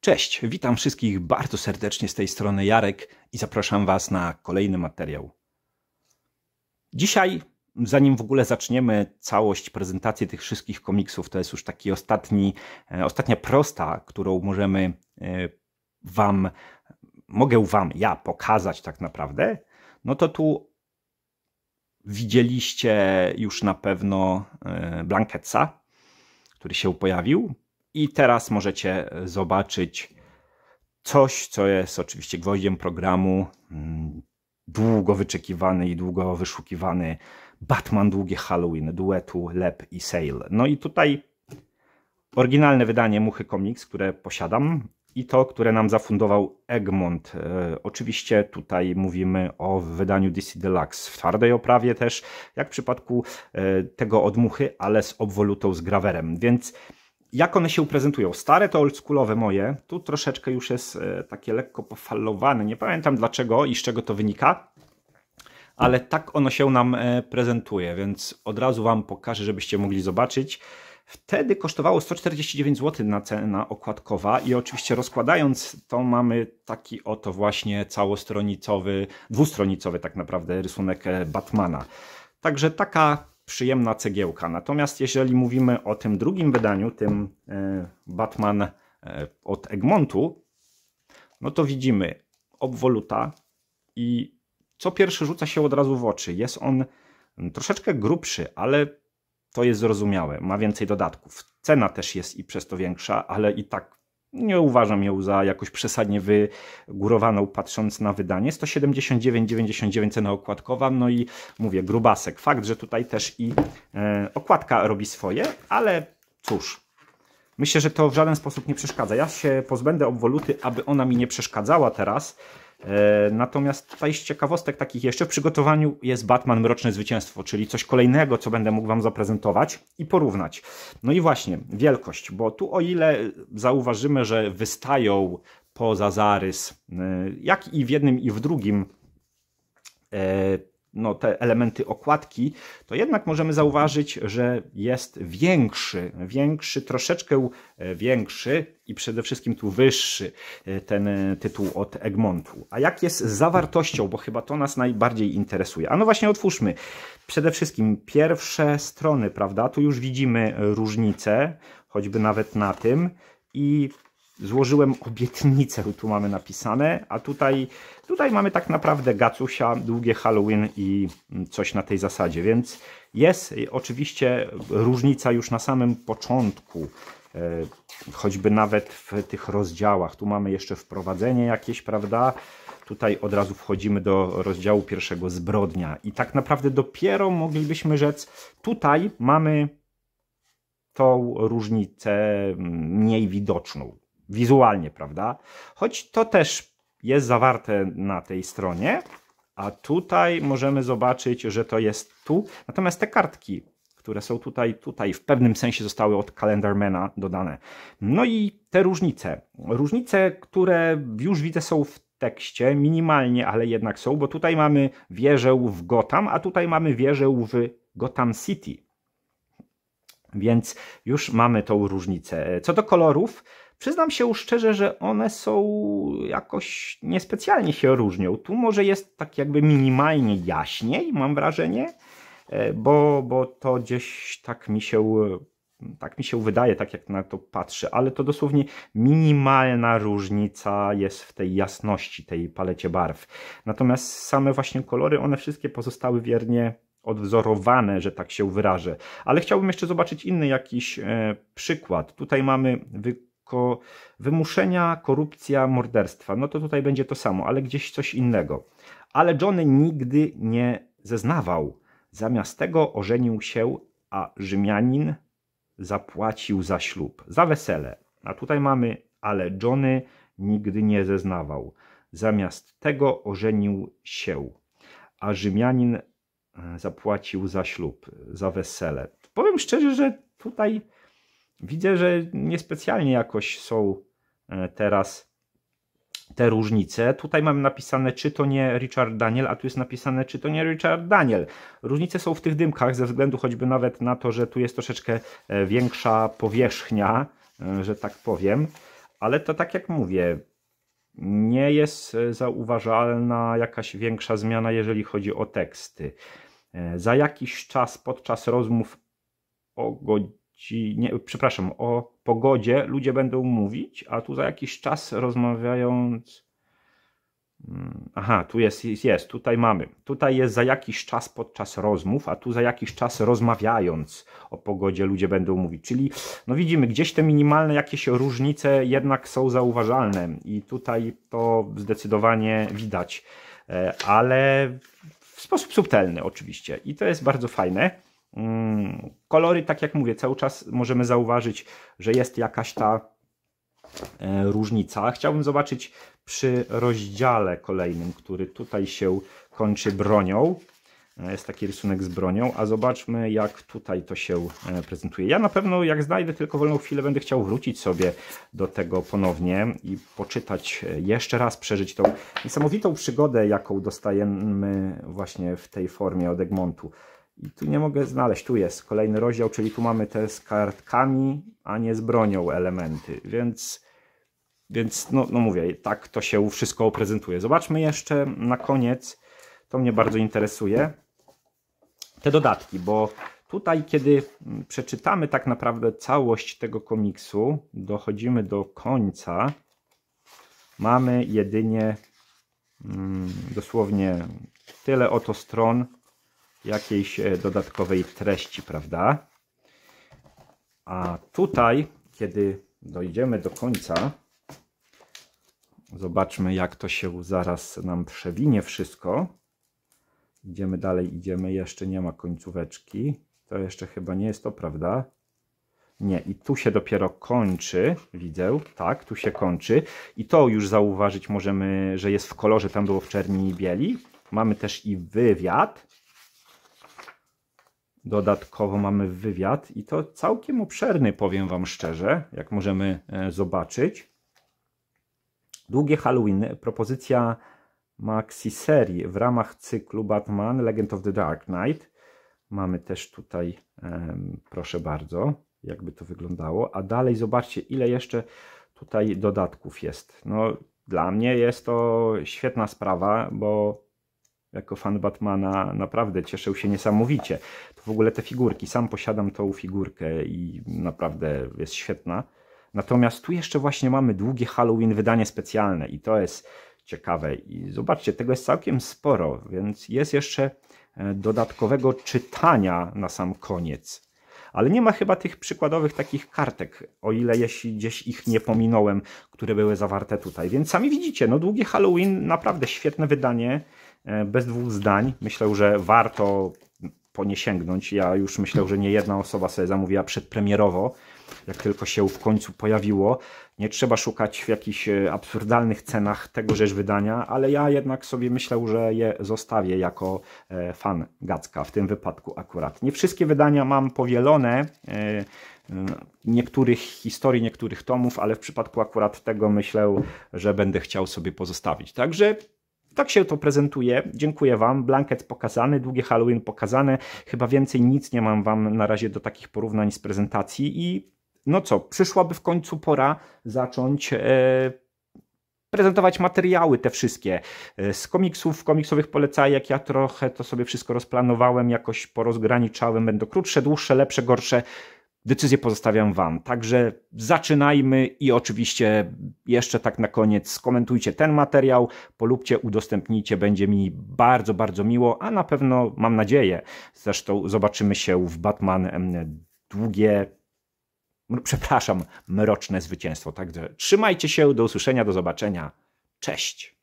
Cześć, witam wszystkich bardzo serdecznie z tej strony Jarek i zapraszam Was na kolejny materiał. Dzisiaj, zanim w ogóle zaczniemy całość prezentacji tych wszystkich komiksów, to jest już taki ostatni, e, ostatnia prosta, którą możemy e, Wam, mogę Wam, ja pokazać tak naprawdę, no to tu widzieliście już na pewno e, Blanketsa, który się pojawił i teraz możecie e, zobaczyć coś, co jest oczywiście gwoździem programu, mm, długo wyczekiwany i długo wyszukiwany Batman Długie Halloween duetu Lep i Sale. No i tutaj oryginalne wydanie Muchy Comics, które posiadam i to, które nam zafundował Egmont. E, oczywiście tutaj mówimy o wydaniu DC Deluxe w twardej oprawie też, jak w przypadku e, tego Muchy, ale z obwolutą z grawerem, więc jak one się prezentują. Stare to oldschoolowe moje, tu troszeczkę już jest e, takie lekko pofalowane, nie pamiętam dlaczego i z czego to wynika, ale tak ono się nam e, prezentuje, więc od razu Wam pokażę, żebyście mogli zobaczyć. Wtedy kosztowało 149 zł na cena okładkowa i oczywiście rozkładając to mamy taki oto właśnie całostronicowy, dwustronicowy tak naprawdę rysunek e, Batmana. Także taka przyjemna cegiełka. Natomiast jeżeli mówimy o tym drugim wydaniu, tym e, Batman e, od Egmontu, no to widzimy obwoluta i co pierwszy rzuca się od razu w oczy. Jest on mm, troszeczkę grubszy, ale to jest zrozumiałe, ma więcej dodatków. Cena też jest i przez to większa, ale i tak nie uważam ją za jakoś przesadnie wygórowaną, patrząc na wydanie. 179,99 cena okładkowa, no i mówię, grubasek. Fakt, że tutaj też i e, okładka robi swoje, ale cóż, myślę, że to w żaden sposób nie przeszkadza. Ja się pozbędę obwoluty, aby ona mi nie przeszkadzała teraz, E, natomiast tutaj z ciekawostek takich jeszcze w przygotowaniu jest Batman Mroczne Zwycięstwo, czyli coś kolejnego, co będę mógł Wam zaprezentować i porównać. No i właśnie, wielkość, bo tu o ile zauważymy, że wystają poza zarys, e, jak i w jednym i w drugim e, no, te elementy okładki, to jednak możemy zauważyć, że jest większy, większy, troszeczkę e, większy i przede wszystkim tu wyższy e, ten e, tytuł od Egmontu. A jak jest z zawartością, bo chyba to nas najbardziej interesuje. A no właśnie otwórzmy. Przede wszystkim pierwsze strony, prawda? Tu już widzimy różnice, choćby nawet na tym i złożyłem obietnicę, tu mamy napisane, a tutaj, tutaj mamy tak naprawdę gacusia, długie Halloween i coś na tej zasadzie, więc jest y, oczywiście różnica już na samym początku, e, choćby nawet w tych rozdziałach. Tu mamy jeszcze wprowadzenie jakieś, prawda? Tutaj od razu wchodzimy do rozdziału pierwszego zbrodnia i tak naprawdę dopiero moglibyśmy rzec, tutaj mamy tą różnicę mm, mniej widoczną wizualnie, prawda? Choć to też jest zawarte na tej stronie, a tutaj możemy zobaczyć, że to jest tu. Natomiast te kartki, które są tutaj, tutaj w pewnym sensie zostały od Calendarmana dodane. No i te różnice. Różnice, które już widzę są w tekście, minimalnie, ale jednak są, bo tutaj mamy wieżę w Gotham, a tutaj mamy wieżę w Gotham City. Więc już mamy tą różnicę. Co do kolorów, Przyznam się szczerze, że one są jakoś niespecjalnie się różnią. Tu może jest tak jakby minimalnie jaśniej, mam wrażenie, e, bo, bo to gdzieś tak mi się tak mi się wydaje, tak jak na to patrzę, ale to dosłownie minimalna różnica jest w tej jasności, tej palecie barw. Natomiast same właśnie kolory, one wszystkie pozostały wiernie odwzorowane, że tak się wyrażę. Ale chciałbym jeszcze zobaczyć inny jakiś e, przykład. Tutaj mamy ko wymuszenia, korupcja, morderstwa. No to tutaj będzie to samo, ale gdzieś coś innego. Ale Johnny nigdy nie zeznawał. Zamiast tego ożenił się, a Rzymianin zapłacił za ślub, za wesele. A tutaj mamy, ale Johnny nigdy nie zeznawał. Zamiast tego ożenił się, a Rzymianin e, zapłacił za ślub, za wesele. Powiem szczerze, że tutaj Widzę, że niespecjalnie jakoś są e, teraz te różnice. Tutaj mamy napisane, czy to nie Richard Daniel, a tu jest napisane, czy to nie Richard Daniel. Różnice są w tych dymkach, ze względu choćby nawet na to, że tu jest troszeczkę e, większa powierzchnia, e, że tak powiem. Ale to tak jak mówię, nie jest zauważalna jakaś większa zmiana, jeżeli chodzi o teksty. Za jakiś czas podczas rozmów o godzinie ci, nie, przepraszam, o pogodzie ludzie będą mówić, a tu za jakiś czas rozmawiając. Mm, aha, tu jest, jest, jest, tutaj mamy. Tutaj jest za jakiś czas podczas rozmów, a tu za jakiś czas rozmawiając o pogodzie ludzie będą mówić. Czyli no widzimy, gdzieś te minimalne jakieś różnice jednak są zauważalne i tutaj to zdecydowanie widać, e, ale w sposób subtelny oczywiście i to jest bardzo fajne. Mm, kolory, tak jak mówię, cały czas możemy zauważyć, że jest jakaś ta e, różnica. Chciałbym zobaczyć przy rozdziale kolejnym, który tutaj się kończy bronią. E, jest taki rysunek z bronią, a zobaczmy jak tutaj to się e, prezentuje. Ja na pewno jak znajdę tylko wolną chwilę będę chciał wrócić sobie do tego ponownie i poczytać jeszcze raz, przeżyć tą niesamowitą przygodę jaką dostajemy właśnie w tej formie od Egmontu. I tu nie mogę znaleźć, tu jest kolejny rozdział, czyli tu mamy te z kartkami, a nie z bronią elementy, więc, więc no, no mówię, tak to się wszystko prezentuje. Zobaczmy jeszcze na koniec, to mnie bardzo interesuje, te dodatki, bo tutaj, kiedy przeczytamy tak naprawdę całość tego komiksu, dochodzimy do końca, mamy jedynie mm, dosłownie tyle oto stron, jakiejś e, dodatkowej treści, prawda? A tutaj, kiedy dojdziemy do końca, zobaczmy jak to się zaraz nam przewinie wszystko. Idziemy dalej, idziemy, jeszcze nie ma końcóweczki. To jeszcze chyba nie jest to, prawda? Nie, i tu się dopiero kończy, widzę, tak, tu się kończy. I to już zauważyć możemy, że jest w kolorze, tam było w czerni i bieli. Mamy też i wywiad. Dodatkowo mamy wywiad i to całkiem obszerny, powiem Wam szczerze, jak możemy e, zobaczyć. Długie Halloween, propozycja maxi serii w ramach cyklu Batman Legend of the Dark Knight. Mamy też tutaj, proszę bardzo, jakby to wyglądało. A dalej zobaczcie, ile jeszcze tutaj dodatków jest. No, dla mnie jest to świetna sprawa, bo jako fan Batmana naprawdę cieszył się niesamowicie. To w ogóle te figurki, sam posiadam tą figurkę i naprawdę jest świetna. Natomiast tu jeszcze właśnie mamy długie Halloween wydanie specjalne i to jest ciekawe. I zobaczcie, tego jest całkiem sporo, więc jest jeszcze e, dodatkowego czytania na sam koniec. Ale nie ma chyba tych przykładowych takich kartek, o ile jeśli gdzieś ich nie pominąłem, które były zawarte tutaj. Więc sami widzicie, no długie Halloween, naprawdę świetne wydanie. E, bez dwóch zdań. Myślę, że warto po nie sięgnąć. Ja już myślę, że nie jedna osoba sobie zamówiła przedpremierowo, jak tylko się w końcu pojawiło. Nie trzeba szukać w jakichś e, absurdalnych cenach tego rzecz wydania, ale ja jednak sobie myślę, że je zostawię jako e, fan Gacka w tym wypadku akurat. Nie wszystkie wydania mam powielone, niektórych historii, niektórych tomów, ale w przypadku akurat tego myślę, że będę chciał sobie pozostawić. Także tak się to prezentuje. Dziękuję Wam. Blanket pokazany, długie Halloween pokazane. Chyba więcej nic nie mam Wam na razie do takich porównań z prezentacji i no co, przyszłaby w końcu pora zacząć e, prezentować materiały te wszystkie e, z komiksów, komiksowych polecajek. Ja trochę to sobie wszystko rozplanowałem, jakoś porozgraniczałem. Będą krótsze, dłuższe, lepsze, gorsze. Decyzję pozostawiam Wam. Także zaczynajmy i oczywiście jeszcze tak na koniec skomentujcie ten materiał, polubcie, udostępnijcie, będzie mi bardzo, bardzo miło, a na pewno mam nadzieję. Zresztą zobaczymy się w Batman długie, przepraszam, mroczne zwycięstwo. Także trzymajcie się, do usłyszenia, do zobaczenia. Cześć!